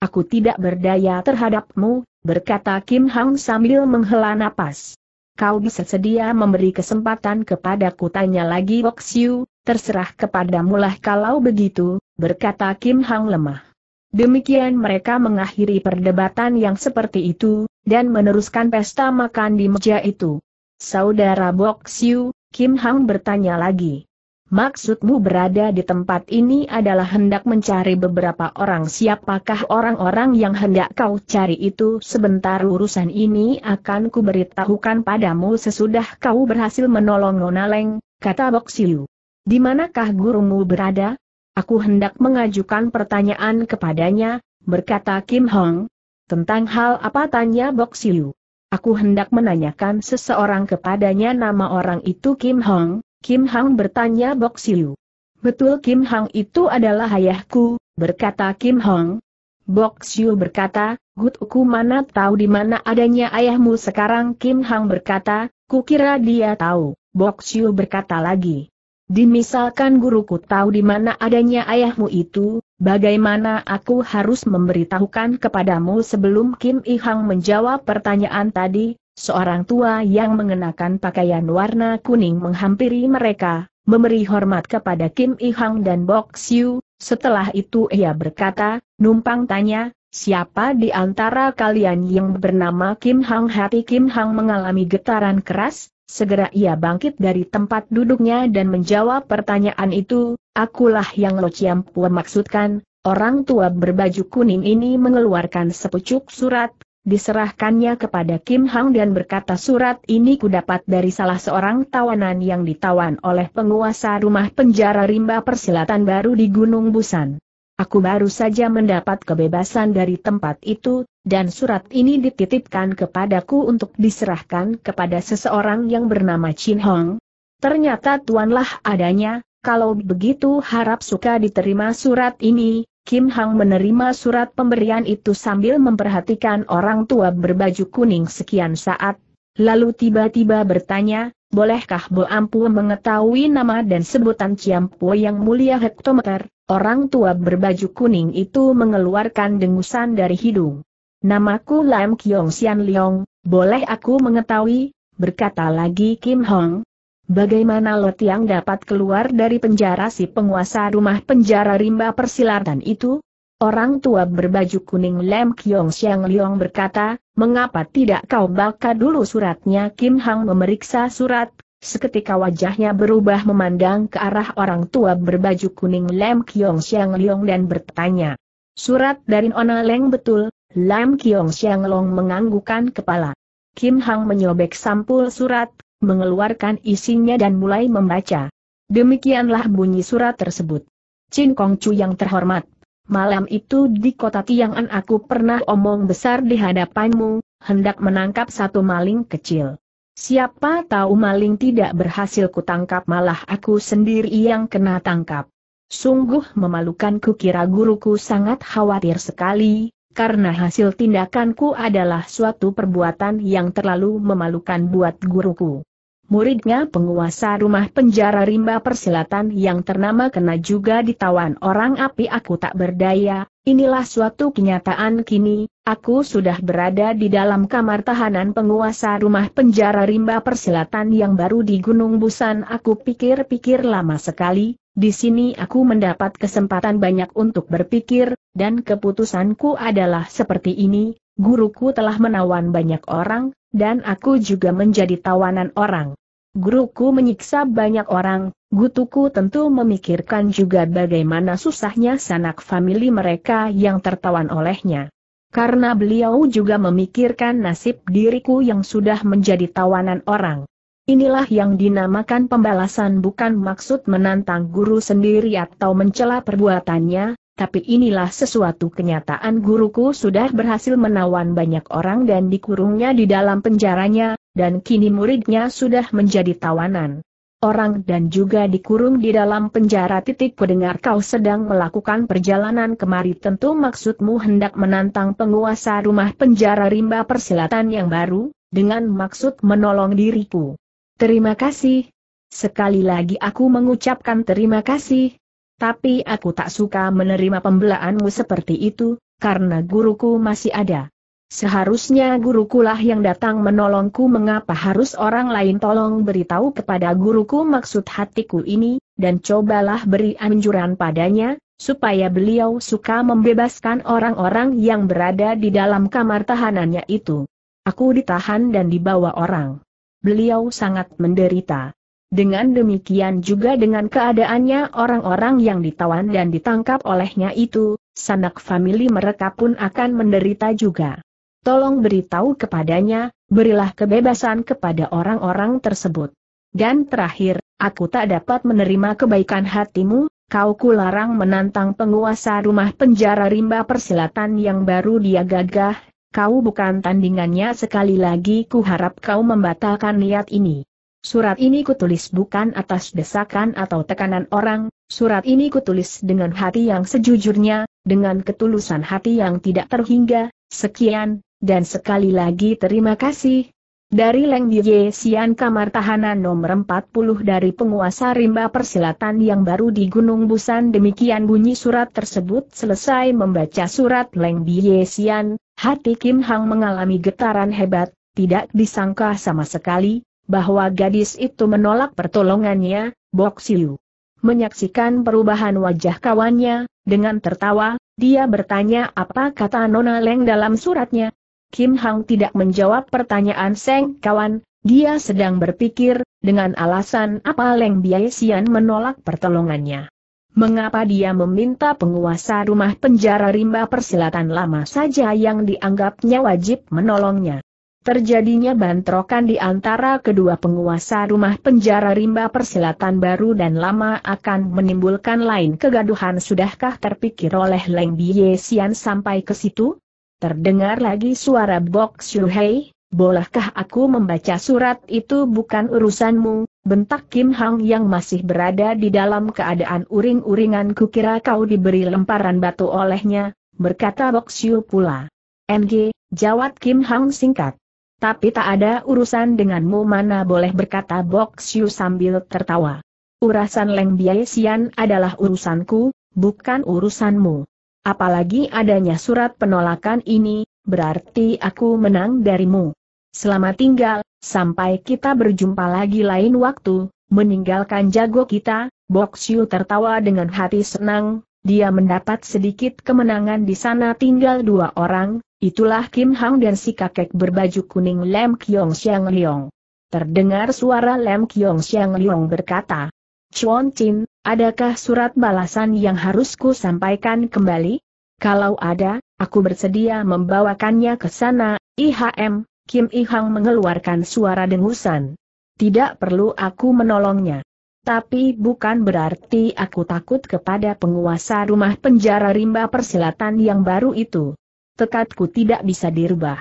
Speaker 1: Aku tidak berdaya terhadapmu, berkata Kim Hang sambil menghela napas. Kau bisa sedia memberi kesempatan kepadaku tanya lagi Boksiu, terserah kepadamulah kalau begitu, berkata Kim Hang lemah. Demikian mereka mengakhiri perdebatan yang seperti itu, dan meneruskan pesta makan di meja itu. Saudara Bok Siu, Kim Hang bertanya lagi. Maksudmu berada di tempat ini adalah hendak mencari beberapa orang siapakah orang-orang yang hendak kau cari itu sebentar urusan ini akan kuberitahukan padamu sesudah kau berhasil menolong Nona Leng, kata Bok Siu. Di manakah gurumu berada? Aku hendak mengajukan pertanyaan kepadanya, berkata Kim Hong. Tentang hal apa tanya Bok Siu? Aku hendak menanyakan seseorang kepadanya nama orang itu Kim Hong. Kim Hong bertanya Bok Siu. Betul Kim Hong itu adalah ayahku, berkata Kim Hong. Bok Siu berkata, Gutuku mana tahu di mana adanya ayahmu sekarang Kim Hong berkata, kukira dia tahu. Bok Siu berkata lagi, Dimisalkan guruku tahu di mana adanya ayahmu itu, bagaimana aku harus memberitahukan kepadamu sebelum Kim Ihang menjawab pertanyaan tadi, seorang tua yang mengenakan pakaian warna kuning menghampiri mereka, memberi hormat kepada Kim Ihang dan Bok Siu, setelah itu ia berkata, numpang tanya, Siapa di antara kalian yang bernama Kim Hang Hati Kim Hang mengalami getaran keras, Segera ia bangkit dari tempat duduknya dan menjawab pertanyaan itu, akulah yang Lo Ciampua maksudkan, orang tua berbaju kuning ini mengeluarkan sepucuk surat, diserahkannya kepada Kim Hang dan berkata surat ini kudapat dari salah seorang tawanan yang ditawan oleh penguasa rumah penjara rimba persilatan baru di Gunung Busan. Aku baru saja mendapat kebebasan dari tempat itu, dan surat ini dititipkan kepadaku untuk diserahkan kepada seseorang yang bernama Chin Hong. Ternyata tuanlah adanya, kalau begitu harap suka diterima surat ini, Kim Hang menerima surat pemberian itu sambil memperhatikan orang tua berbaju kuning sekian saat, lalu tiba-tiba bertanya, bolehkah Bo Ampu mengetahui nama dan sebutan Ciampu yang mulia hektometer? Orang tua berbaju kuning itu mengeluarkan dengusan dari hidung. Namaku Lam Kiong Sian Leong, boleh aku mengetahui, berkata lagi Kim Hong. Bagaimana Lot yang dapat keluar dari penjara si penguasa rumah penjara rimba persilatan itu? Orang tua berbaju kuning Lam Kiong Siang Leong berkata, mengapa tidak kau baca dulu suratnya Kim Hong memeriksa surat, Seketika wajahnya berubah memandang ke arah orang tua berbaju kuning Lam Kiong Siang Leong dan bertanya. Surat dari Nona Leng betul, Lam Kiong Siang Leong menganggukan kepala. Kim Hang menyobek sampul surat, mengeluarkan isinya dan mulai membaca. Demikianlah bunyi surat tersebut. Chin Kong Chu yang terhormat, malam itu di kota Tiang'an aku pernah omong besar di hadapanmu, hendak menangkap satu maling kecil. Siapa tahu maling tidak berhasil kutangkap malah aku sendiri yang kena tangkap. Sungguh memalukan kukira guruku sangat khawatir sekali, karena hasil tindakanku adalah suatu perbuatan yang terlalu memalukan buat guruku muridnya penguasa rumah penjara rimba persilatan yang ternama kena juga ditawan orang api aku tak berdaya, inilah suatu kenyataan kini, aku sudah berada di dalam kamar tahanan penguasa rumah penjara rimba persilatan yang baru di Gunung Busan aku pikir-pikir lama sekali, di sini aku mendapat kesempatan banyak untuk berpikir, dan keputusanku adalah seperti ini, guruku telah menawan banyak orang, dan aku juga menjadi tawanan orang. Guruku menyiksa banyak orang, gutuku tentu memikirkan juga bagaimana susahnya sanak famili mereka yang tertawan olehnya. Karena beliau juga memikirkan nasib diriku yang sudah menjadi tawanan orang. Inilah yang dinamakan pembalasan bukan maksud menantang guru sendiri atau mencela perbuatannya, tapi inilah sesuatu kenyataan guruku sudah berhasil menawan banyak orang dan dikurungnya di dalam penjaranya, dan kini muridnya sudah menjadi tawanan. Orang dan juga dikurung di dalam penjara titik kudengar kau sedang melakukan perjalanan kemari tentu maksudmu hendak menantang penguasa rumah penjara rimba persilatan yang baru, dengan maksud menolong diriku. Terima kasih. Sekali lagi aku mengucapkan terima kasih. Tapi aku tak suka menerima pembelaanmu seperti itu, karena guruku masih ada. Seharusnya gurukulah yang datang menolongku mengapa harus orang lain tolong beritahu kepada guruku maksud hatiku ini, dan cobalah beri anjuran padanya, supaya beliau suka membebaskan orang-orang yang berada di dalam kamar tahanannya itu. Aku ditahan dan dibawa orang. Beliau sangat menderita. Dengan demikian juga dengan keadaannya orang-orang yang ditawan dan ditangkap olehnya itu, sanak famili mereka pun akan menderita juga tolong beritahu kepadanya, berilah kebebasan kepada orang-orang tersebut. Dan terakhir, aku tak dapat menerima kebaikan hatimu, kau kularang menantang penguasa rumah penjara rimba persilatan yang baru dia gagah, kau bukan tandingannya sekali lagi Ku harap kau membatalkan niat ini. Surat ini kutulis bukan atas desakan atau tekanan orang, surat ini kutulis dengan hati yang sejujurnya, dengan ketulusan hati yang tidak terhingga, sekian, dan sekali lagi terima kasih. Dari Leng Ye Sian kamar tahanan nomor 40 dari penguasa rimba persilatan yang baru di Gunung Busan demikian bunyi surat tersebut selesai membaca surat Leng Ye Sian, hati Kim Hang mengalami getaran hebat, tidak disangka sama sekali, bahwa gadis itu menolak pertolongannya, Bok Siu. Menyaksikan perubahan wajah kawannya, dengan tertawa, dia bertanya apa kata Nona Leng dalam suratnya, Kim Hang tidak menjawab pertanyaan Seng kawan, dia sedang berpikir, dengan alasan apa Leng Xian menolak pertolongannya. Mengapa dia meminta penguasa rumah penjara rimba persilatan lama saja yang dianggapnya wajib menolongnya? Terjadinya bantrokan di antara kedua penguasa rumah penjara rimba persilatan baru dan lama akan menimbulkan lain kegaduhan sudahkah terpikir oleh Leng Xian sampai ke situ? Terdengar lagi suara Bok Hei, bolehkah aku membaca surat itu bukan urusanmu, bentak Kim Hang yang masih berada di dalam keadaan uring-uringan kira kau diberi lemparan batu olehnya, berkata Bok Shu pula. NG, jawab Kim Hang singkat. Tapi tak ada urusan denganmu mana boleh berkata Bok Shu sambil tertawa. Urusan Leng Biai adalah urusanku, bukan urusanmu. Apalagi adanya surat penolakan ini, berarti aku menang darimu. Selamat tinggal, sampai kita berjumpa lagi lain waktu, meninggalkan jago kita, Boxiu tertawa dengan hati senang, dia mendapat sedikit kemenangan di sana tinggal dua orang, itulah Kim Hang dan si kakek berbaju kuning Lem Kyong Siang Leong. Terdengar suara Lem Kyong Siang Leong berkata, Chuan Chin, adakah surat balasan yang harusku sampaikan kembali? Kalau ada, aku bersedia membawakannya ke sana, IHM, Kim Ihang mengeluarkan suara dengusan. Tidak perlu aku menolongnya. Tapi bukan berarti aku takut kepada penguasa rumah penjara rimba persilatan yang baru itu. Tekadku tidak bisa dirubah.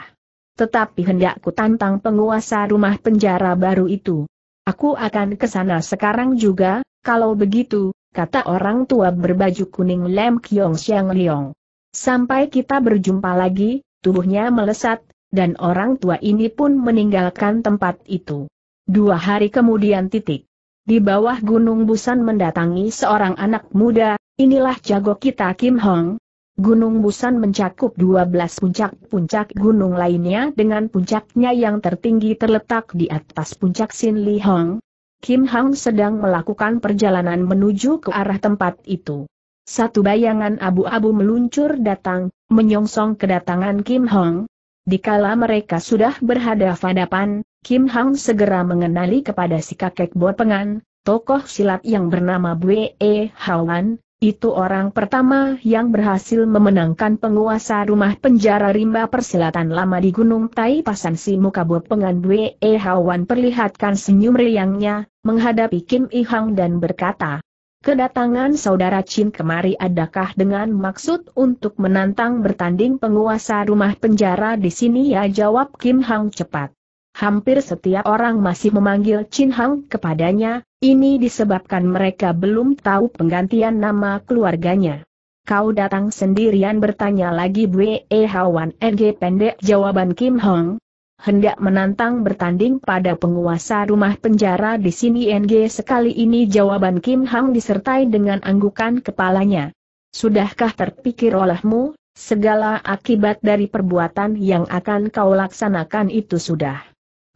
Speaker 1: Tetapi hendakku tantang penguasa rumah penjara baru itu. Aku akan ke sana sekarang juga, kalau begitu, kata orang tua berbaju kuning Lem Kyong siang Liong. Sampai kita berjumpa lagi, tubuhnya melesat, dan orang tua ini pun meninggalkan tempat itu. Dua hari kemudian titik. Di bawah Gunung Busan mendatangi seorang anak muda, inilah jago kita Kim Hong, Gunung Busan mencakup 12 puncak-puncak gunung lainnya dengan puncaknya yang tertinggi terletak di atas puncak Sin Li Hong, Kim Hang sedang melakukan perjalanan menuju ke arah tempat itu. Satu bayangan abu-abu meluncur datang, menyongsong kedatangan Kim Hong. Dikala mereka sudah berhadapan-hadapan, Kim Hang segera mengenali kepada si kakek pengan, tokoh silat yang bernama E Hawan, itu orang pertama yang berhasil memenangkan penguasa rumah penjara rimba persilatan lama di Gunung Tai Pasan si Mukabut Pengandwe E Hawan perlihatkan senyum riangnya, menghadapi Kim I Hang dan berkata, Kedatangan saudara Chin kemari adakah dengan maksud untuk menantang bertanding penguasa rumah penjara di sini ya jawab Kim Hang cepat hampir setiap orang masih memanggil Chin Hang kepadanya, ini disebabkan mereka belum tahu penggantian nama keluarganya. Kau datang sendirian bertanya lagi Bwe e Hawan NG pendek jawaban Kim Hong. Hendak menantang bertanding pada penguasa rumah penjara di sini NG sekali ini jawaban Kim Hong disertai dengan anggukan kepalanya. Sudahkah terpikir olehmu, segala akibat dari perbuatan yang akan kau laksanakan itu sudah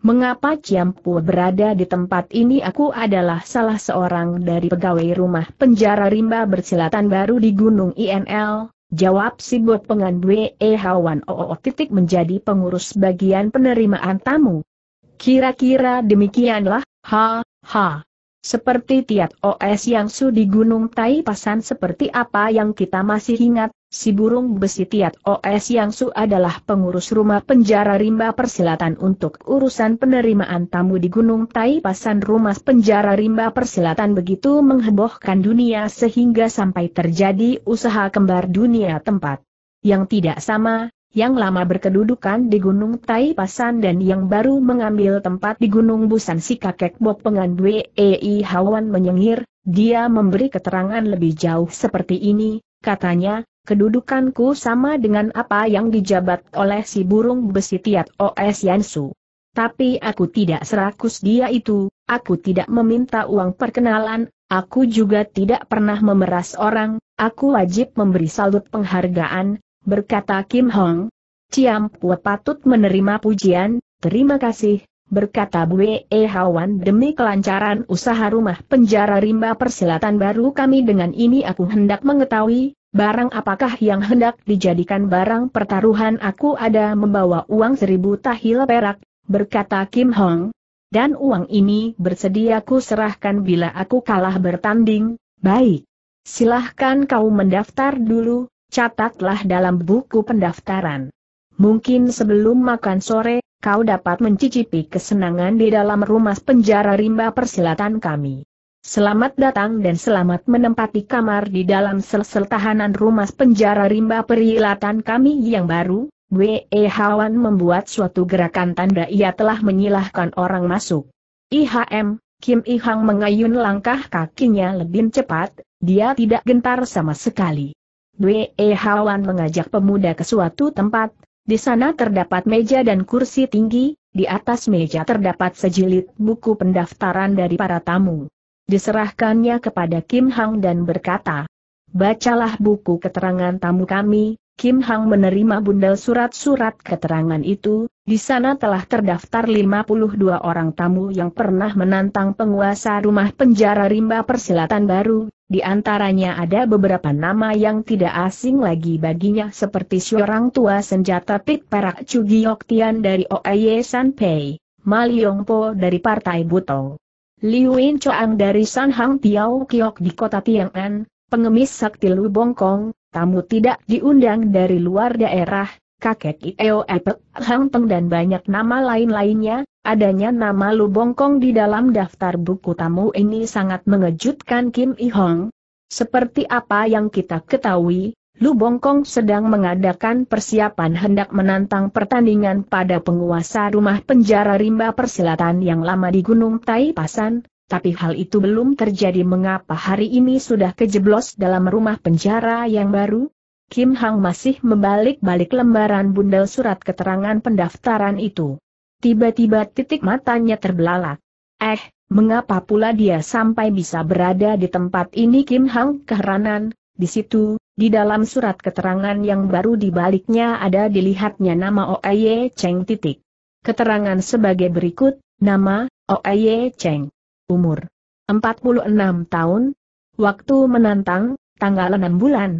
Speaker 1: Mengapa Ciampu berada di tempat ini aku adalah salah seorang dari pegawai rumah penjara rimba bersilatan baru di Gunung INL, Jawab si buat pengandwe E. Hawan OO titik menjadi pengurus bagian penerimaan tamu. Kira-kira demikianlah, ha, ha. Seperti tiap OS yang su di Gunung Tai Pasan seperti apa yang kita masih ingat, Si burung besi Tiat OS yang Su adalah pengurus rumah penjara rimba persilatan untuk urusan penerimaan tamu di Gunung Tai Pasan rumah penjara rimba persilatan begitu menghebohkan dunia sehingga sampai terjadi usaha kembar dunia tempat. Yang tidak sama, yang lama berkedudukan di Gunung Tai Pasan dan yang baru mengambil tempat di Gunung Busan si kakek Bok Pengan Wei Hawan menyengir, dia memberi keterangan lebih jauh seperti ini, katanya, Kedudukanku sama dengan apa yang dijabat oleh si burung besi Tiat OS Yansu. Tapi aku tidak serakus dia itu, aku tidak meminta uang perkenalan, aku juga tidak pernah memeras orang, aku wajib memberi salut penghargaan, berkata Kim Hong. Ciam Pua patut menerima pujian, terima kasih, berkata Bue e Hawan demi kelancaran usaha rumah penjara rimba persilatan baru kami dengan ini aku hendak mengetahui, Barang apakah yang hendak dijadikan barang pertaruhan aku ada membawa uang seribu tahil perak, berkata Kim Hong. Dan uang ini bersedia ku serahkan bila aku kalah bertanding, baik. Silahkan kau mendaftar dulu, catatlah dalam buku pendaftaran. Mungkin sebelum makan sore, kau dapat mencicipi kesenangan di dalam rumah penjara rimba persilatan kami. Selamat datang dan selamat menempati kamar di dalam sel-sel tahanan rumah penjara rimba perilatan kami yang baru. W.E. Hawan membuat suatu gerakan tanda ia telah menyilahkan orang masuk. IHM, Kim Ihang mengayun langkah kakinya lebih cepat, dia tidak gentar sama sekali. W.E. Hawan mengajak pemuda ke suatu tempat, di sana terdapat meja dan kursi tinggi, di atas meja terdapat sejilid buku pendaftaran dari para tamu. Diserahkannya kepada Kim Hang dan berkata, Bacalah buku keterangan tamu kami, Kim Hang menerima bundel surat-surat keterangan itu, di sana telah terdaftar 52 orang tamu yang pernah menantang penguasa rumah penjara rimba persilatan baru, di antaranya ada beberapa nama yang tidak asing lagi baginya seperti seorang tua senjata pik perak Chugi Tian dari OAY Sanpei, Mal Yongpo dari Partai Butong. Liu Yin Choang dari San Hang Tiao Kiok di kota Tiang'an, pengemis sakti Lu Bongkong, tamu tidak diundang dari luar daerah, kakek Ieo Epek, Hang Peng dan banyak nama lain-lainnya, adanya nama Lu Bongkong di dalam daftar buku tamu ini sangat mengejutkan Kim I Hong. Seperti apa yang kita ketahui, Lu Bongkong sedang mengadakan persiapan hendak menantang pertandingan pada penguasa rumah penjara rimba persilatan yang lama di Gunung Tai Pasan, tapi hal itu belum terjadi mengapa hari ini sudah kejeblos dalam rumah penjara yang baru? Kim Hang masih membalik-balik lembaran bundel surat keterangan pendaftaran itu. Tiba-tiba titik matanya terbelalak. Eh, mengapa pula dia sampai bisa berada di tempat ini Kim Hang keheranan, di situ, di dalam surat keterangan yang baru dibaliknya ada dilihatnya nama Oye Cheng titik. Keterangan sebagai berikut, nama, Oye Cheng. Umur 46 tahun, waktu menantang, tanggal 6 bulan.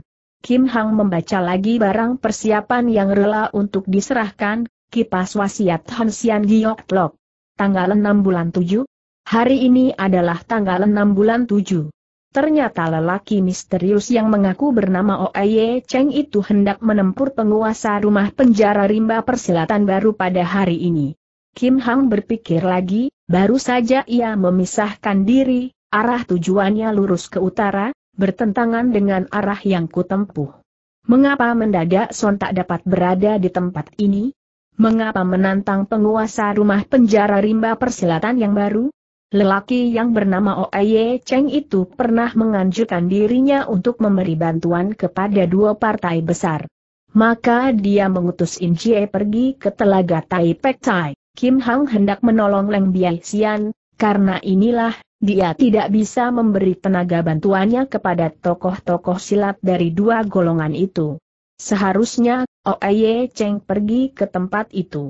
Speaker 1: Kim Hang membaca lagi barang persiapan yang rela untuk diserahkan, kipas wasiat Han Xian Giok Lok. Tanggal 6 bulan 7, hari ini adalah tanggal 6 bulan 7. Ternyata lelaki misterius yang mengaku bernama Oye Cheng itu hendak menempur penguasa rumah penjara rimba persilatan baru pada hari ini. Kim Hang berpikir lagi, baru saja ia memisahkan diri, arah tujuannya lurus ke utara, bertentangan dengan arah yang kutempuh. Mengapa mendadak Son tak dapat berada di tempat ini? Mengapa menantang penguasa rumah penjara rimba persilatan yang baru? Lelaki yang bernama Oye Cheng itu pernah menganjurkan dirinya untuk memberi bantuan kepada dua partai besar. Maka dia mengutus In Jie pergi ke telaga Tai Pek Tai. Kim Hang hendak menolong Leng Biai Xian, karena inilah, dia tidak bisa memberi tenaga bantuannya kepada tokoh-tokoh silat dari dua golongan itu. Seharusnya, Oye Cheng pergi ke tempat itu.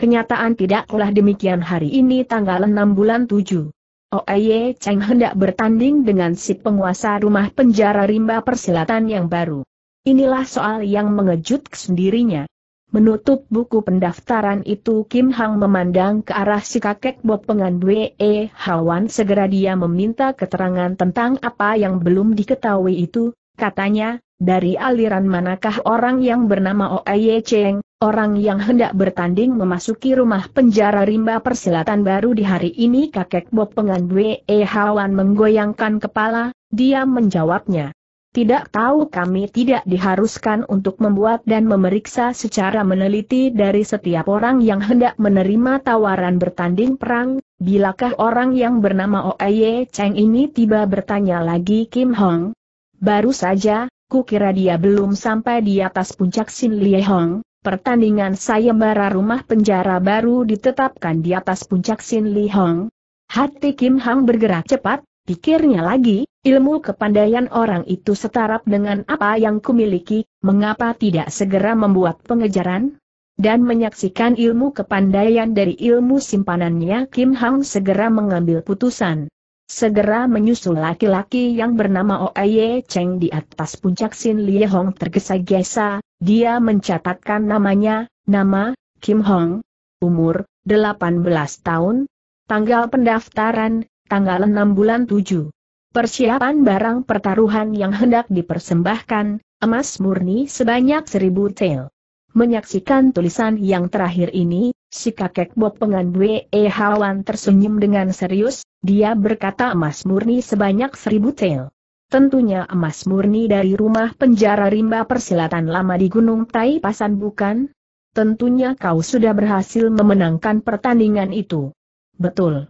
Speaker 1: Kenyataan tidaklah demikian hari ini tanggal 6 bulan 7. Oeye Cheng hendak bertanding dengan si penguasa rumah penjara rimba persilatan yang baru. Inilah soal yang mengejut sendirinya. Menutup buku pendaftaran itu Kim Hang memandang ke arah si kakek Bob Pengandwe E. Hawan segera dia meminta keterangan tentang apa yang belum diketahui itu, katanya, dari aliran manakah orang yang bernama Oye Cheng, orang yang hendak bertanding memasuki rumah penjara rimba persilatan baru di hari ini kakek Bob E Hawan menggoyangkan kepala, dia menjawabnya. Tidak tahu kami tidak diharuskan untuk membuat dan memeriksa secara meneliti dari setiap orang yang hendak menerima tawaran bertanding perang, bilakah orang yang bernama Oye Cheng ini tiba bertanya lagi Kim Hong. Baru saja, Ku kira dia belum sampai di atas puncak Sin Hong. pertandingan sayembara rumah penjara baru ditetapkan di atas puncak Sin Hong. Hati Kim Hang bergerak cepat, pikirnya lagi, ilmu kepandaian orang itu setara dengan apa yang kumiliki, mengapa tidak segera membuat pengejaran? dan menyaksikan ilmu kepandaian dari ilmu simpanannya Kim Hang segera mengambil putusan. Segera menyusul laki-laki yang bernama Oye Cheng di atas puncak Sin Lie Hong tergesa-gesa, dia mencatatkan namanya, nama, Kim Hong, umur, 18 tahun, tanggal pendaftaran, tanggal 6 bulan 7. Persiapan barang pertaruhan yang hendak dipersembahkan, emas murni sebanyak seribu tel. Menyaksikan tulisan yang terakhir ini, Si kakek bopengan E. Eh, Hawan tersenyum dengan serius, dia berkata emas murni sebanyak seribu tel. Tentunya emas murni dari rumah penjara rimba persilatan lama di Gunung Tai Pasan bukan? Tentunya kau sudah berhasil memenangkan pertandingan itu. Betul.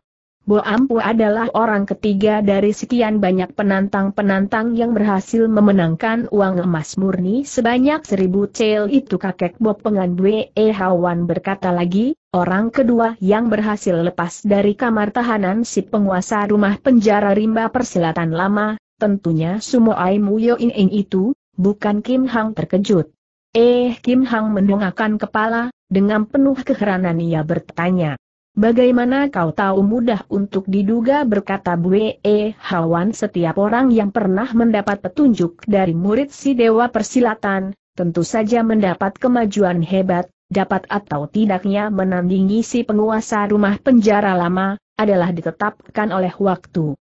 Speaker 1: Bo Ampu adalah orang ketiga dari sekian banyak penantang-penantang yang berhasil memenangkan uang emas murni sebanyak seribu cel itu kakek Bo Bwe E. Hawan berkata lagi, orang kedua yang berhasil lepas dari kamar tahanan si penguasa rumah penjara rimba persilatan lama, tentunya Sumo Aimu Yo In In itu, bukan Kim Hang terkejut. Eh Kim Hang mendongakkan kepala, dengan penuh keheranan ia bertanya, Bagaimana kau tahu mudah untuk diduga berkata Bue e. Hawan setiap orang yang pernah mendapat petunjuk dari murid si Dewa Persilatan, tentu saja mendapat kemajuan hebat, dapat atau tidaknya menandingi si penguasa rumah penjara lama, adalah ditetapkan oleh waktu.